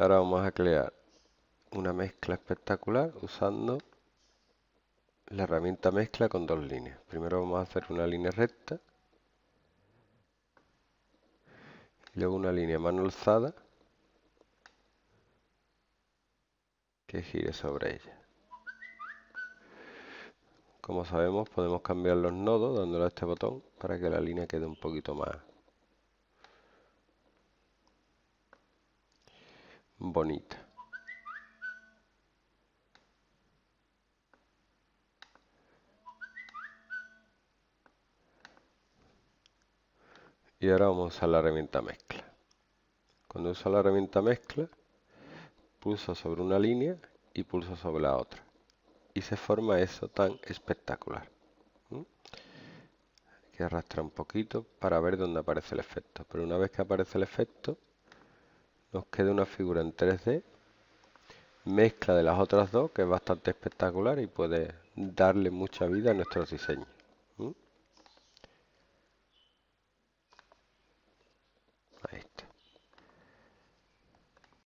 Ahora vamos a crear una mezcla espectacular usando la herramienta mezcla con dos líneas. Primero vamos a hacer una línea recta. Y luego una línea más alzada que gire sobre ella. Como sabemos podemos cambiar los nodos dándole a este botón para que la línea quede un poquito más bonita. Y ahora vamos a la herramienta mezcla. Cuando uso la herramienta mezcla, pulso sobre una línea y pulso sobre la otra. Y se forma eso tan espectacular. Hay que arrastrar un poquito para ver dónde aparece el efecto. Pero una vez que aparece el efecto, nos queda una figura en 3D, mezcla de las otras dos, que es bastante espectacular y puede darle mucha vida a nuestros diseños.